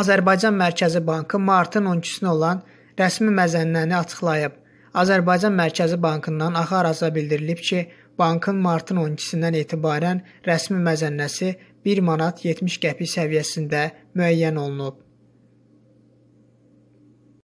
Azərbaycan Mərkəzi Bankı martın 12-sinə olan rəsmi məzənnəni açıqlayıb. Azərbaycan Mərkəzi Bankından axaraca bildirilib ki, bankın martın 12-sindən etibarən rəsmi məzənnəsi 1 manat 70 qəpik səviyyəsində müəyyən olunub.